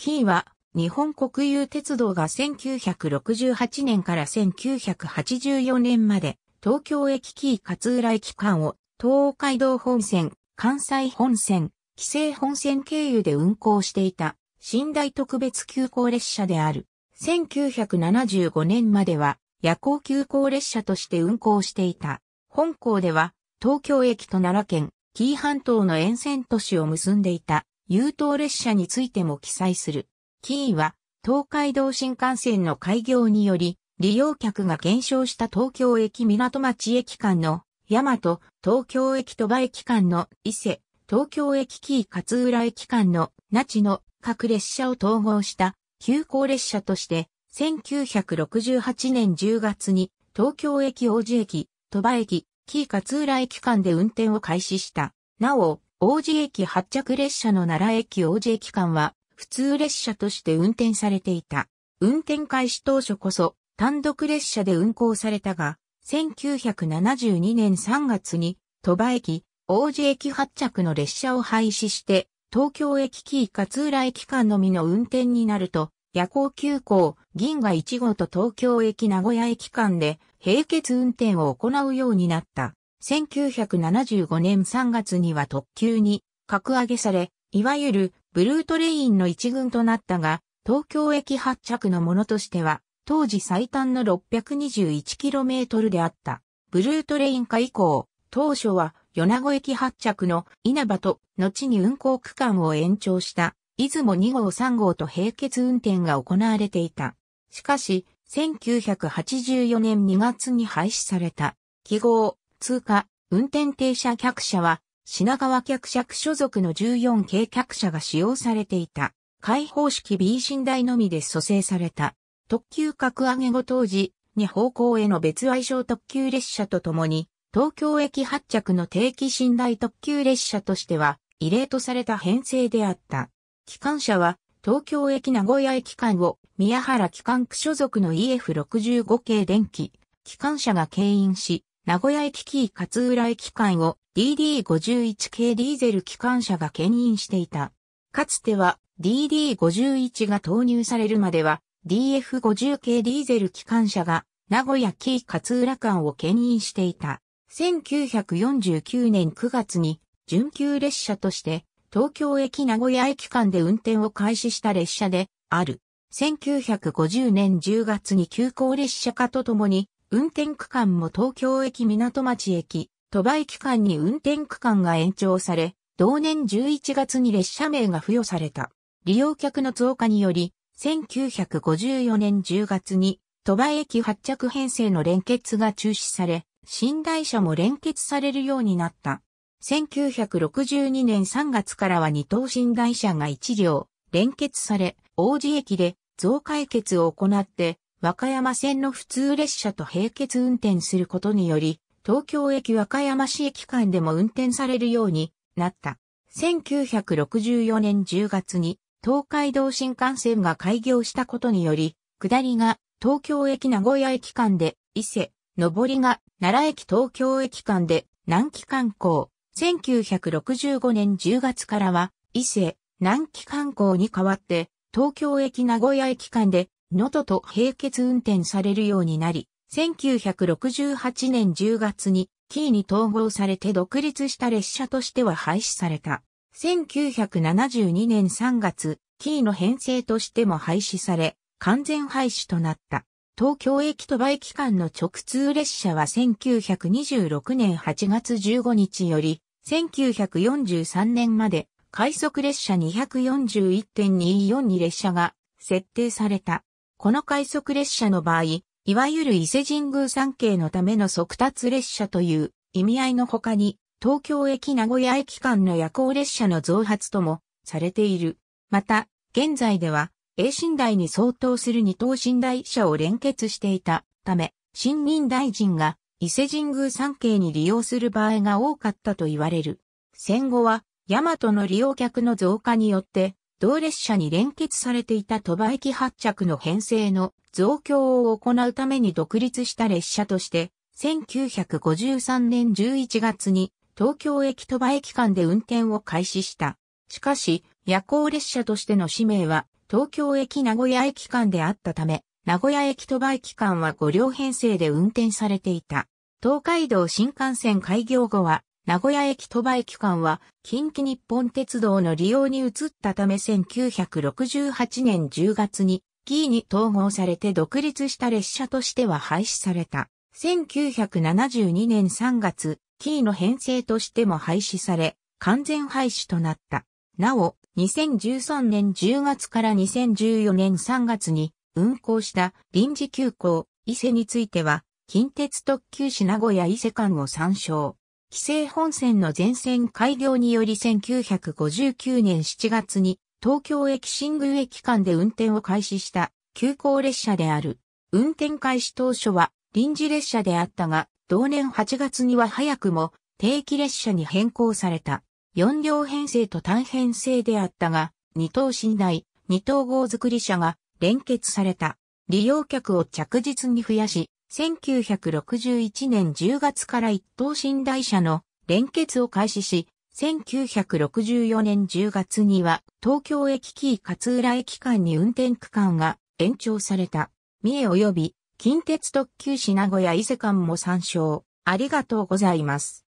キーは、日本国有鉄道が1968年から1984年まで、東京駅キー勝浦駅間を、東海道本線、関西本線、紀勢本線経由で運行していた、寝台特別急行列車である。1975年までは、夜行急行列車として運行していた。本校では、東京駅と奈良県、紀伊半島の沿線都市を結んでいた。優等列車についても記載する。キーは、東海道新幹線の開業により、利用客が減少した東京駅港町駅間の、大和、東京駅鳥羽駅間の伊勢、東京駅キー勝浦駅間の那智の各列車を統合した急行列車として、1968年10月に東京駅王子駅、鳥羽駅、キー勝浦駅間で運転を開始した。なお、王子駅発着列車の奈良駅王子駅間は、普通列車として運転されていた。運転開始当初こそ、単独列車で運行されたが、1972年3月に、鳥羽駅、王子駅発着の列車を廃止して、東京駅キー勝浦駅間のみの運転になると、夜行急行、銀河1号と東京駅名古屋駅間で、並結運転を行うようになった。1975年3月には特急に格上げされ、いわゆるブルートレインの一群となったが、東京駅発着のものとしては、当時最短の 621km であった。ブルートレイン化以降、当初は米子駅発着の稲葉と、後に運行区間を延長した、出雲2号3号と並結運転が行われていた。しかし、1984年2月に廃止された。記号、通過、運転停車客車は、品川客車区所属の14系客車が使用されていた。開放式 B 寝台のみで蘇生された。特急格上げ後当時、2方向への別愛称特急列車とともに、東京駅発着の定期寝台特急列車としては、異例とされた編成であった。機関車は、東京駅名古屋駅間を、宮原機関区所属の EF65 系電気、機関車が牽引し、名古屋駅キー勝浦駅間を DD51 系ディーゼル機関車が牽引していた。かつては DD51 が投入されるまでは DF50 系ディーゼル機関車が名古屋キー勝浦間を牽引していた。1949年9月に準急列車として東京駅名古屋駅間で運転を開始した列車である。1950年10月に急行列車化とともに運転区間も東京駅港町駅、都場駅間に運転区間が延長され、同年11月に列車名が付与された。利用客の増加により、1954年10月に、都場駅発着編成の連結が中止され、寝台車も連結されるようになった。1962年3月からは二等寝台車が一両、連結され、王子駅で増解決を行って、和歌山線の普通列車と並結運転することにより、東京駅和歌山市駅間でも運転されるようになった。1964年10月に東海道新幹線が開業したことにより、下りが東京駅名古屋駅間で伊勢、上りが奈良駅東京駅間で南紀観光。1965年10月からは伊勢、南紀観光に代わって東京駅名古屋駅間で能登と並結運転されるようになり、1968年10月にキーに統合されて独立した列車としては廃止された。1972年3月、キーの編成としても廃止され、完全廃止となった。東京駅とイ機間の直通列車は1926年8月15日より、1943年まで快速列車241.242列車が設定された。この快速列車の場合、いわゆる伊勢神宮参詣のための速達列車という意味合いの他に、東京駅名古屋駅間の夜行列車の増発ともされている。また、現在では、A 寝台に相当する二等寝台車を連結していたため、新任大臣が伊勢神宮参詣に利用する場合が多かったと言われる。戦後は、大和の利用客の増加によって、同列車に連結されていた鳥羽駅発着の編成の増強を行うために独立した列車として、1953年11月に東京駅鳥羽駅間で運転を開始した。しかし、夜行列車としての使命は、東京駅名古屋駅間であったため、名古屋駅鳥羽駅間は5両編成で運転されていた。東海道新幹線開業後は、名古屋駅鳥羽駅間は近畿日本鉄道の利用に移ったため1968年10月にキーに統合されて独立した列車としては廃止された。1972年3月、キーの編成としても廃止され、完全廃止となった。なお、2013年10月から2014年3月に運行した臨時急行伊勢については、近鉄特急市名古屋伊勢間を参照。規制本線の全線開業により1959年7月に東京駅新宮駅間で運転を開始した急行列車である。運転開始当初は臨時列車であったが、同年8月には早くも定期列車に変更された。4両編成と単編成であったが、2等寝台、2等号作り車が連結された。利用客を着実に増やし、1961年10月から一等寝台車の連結を開始し、1964年10月には東京駅キー勝浦駅間に運転区間が延長された。三重及び近鉄特急品小屋伊勢間も参照。ありがとうございます。